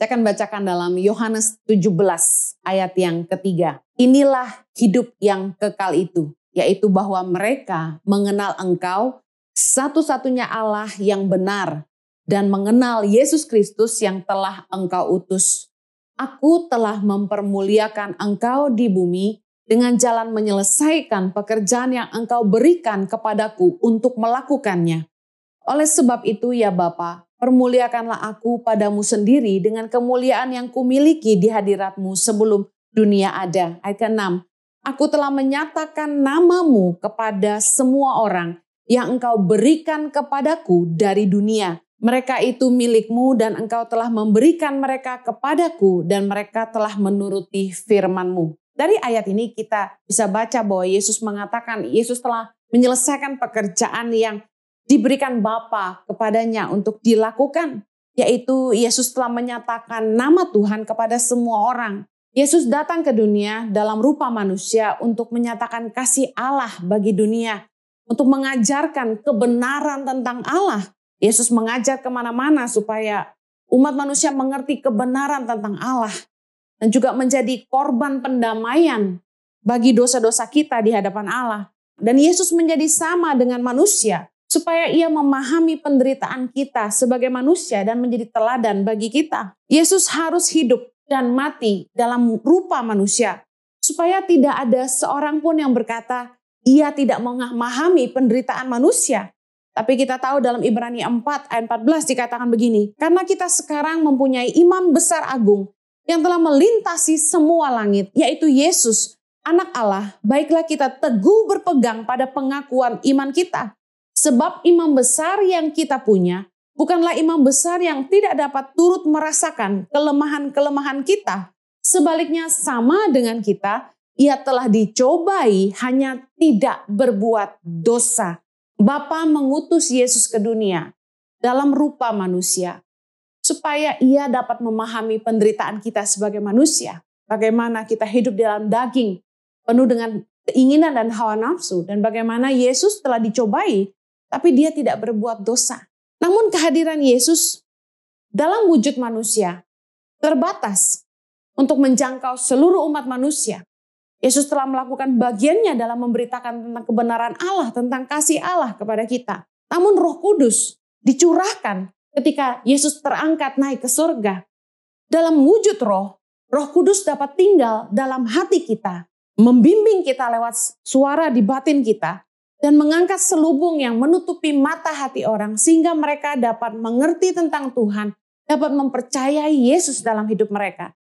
Saya akan bacakan dalam Yohanes 17 ayat yang ketiga. Inilah hidup yang kekal itu, yaitu bahwa mereka mengenal engkau satu-satunya Allah yang benar dan mengenal Yesus Kristus yang telah engkau utus. Aku telah mempermuliakan engkau di bumi dengan jalan menyelesaikan pekerjaan yang engkau berikan kepadaku untuk melakukannya. Oleh sebab itu ya Bapa, Permuliakanlah aku padamu sendiri dengan kemuliaan yang kumiliki di hadiratmu sebelum dunia ada. Ayat ke-6. Aku telah menyatakan namamu kepada semua orang yang engkau berikan kepadaku dari dunia. Mereka itu milikmu dan engkau telah memberikan mereka kepadaku dan mereka telah menuruti firmanmu. Dari ayat ini kita bisa baca bahwa Yesus mengatakan Yesus telah menyelesaikan pekerjaan yang diberikan Bapa kepadanya untuk dilakukan, yaitu Yesus telah menyatakan nama Tuhan kepada semua orang. Yesus datang ke dunia dalam rupa manusia untuk menyatakan kasih Allah bagi dunia, untuk mengajarkan kebenaran tentang Allah. Yesus mengajar kemana-mana supaya umat manusia mengerti kebenaran tentang Allah dan juga menjadi korban pendamaian bagi dosa-dosa kita di hadapan Allah. Dan Yesus menjadi sama dengan manusia supaya ia memahami penderitaan kita sebagai manusia dan menjadi teladan bagi kita. Yesus harus hidup dan mati dalam rupa manusia supaya tidak ada seorang pun yang berkata ia tidak memahami penderitaan manusia. Tapi kita tahu dalam Ibrani 4 ayat 14 dikatakan begini, karena kita sekarang mempunyai imam besar agung yang telah melintasi semua langit, yaitu Yesus, anak Allah, baiklah kita teguh berpegang pada pengakuan iman kita Sebab imam besar yang kita punya bukanlah imam besar yang tidak dapat turut merasakan kelemahan-kelemahan kita. Sebaliknya sama dengan kita, ia telah dicobai hanya tidak berbuat dosa. Bapa mengutus Yesus ke dunia dalam rupa manusia supaya ia dapat memahami penderitaan kita sebagai manusia, bagaimana kita hidup dalam daging penuh dengan keinginan dan hawa nafsu dan bagaimana Yesus telah dicobai tapi dia tidak berbuat dosa. Namun kehadiran Yesus dalam wujud manusia terbatas untuk menjangkau seluruh umat manusia. Yesus telah melakukan bagiannya dalam memberitakan tentang kebenaran Allah, tentang kasih Allah kepada kita. Namun Roh Kudus dicurahkan ketika Yesus terangkat naik ke surga. Dalam wujud roh, Roh Kudus dapat tinggal dalam hati kita, membimbing kita lewat suara di batin kita, dan mengangkat selubung yang menutupi mata hati orang sehingga mereka dapat mengerti tentang Tuhan, dapat mempercayai Yesus dalam hidup mereka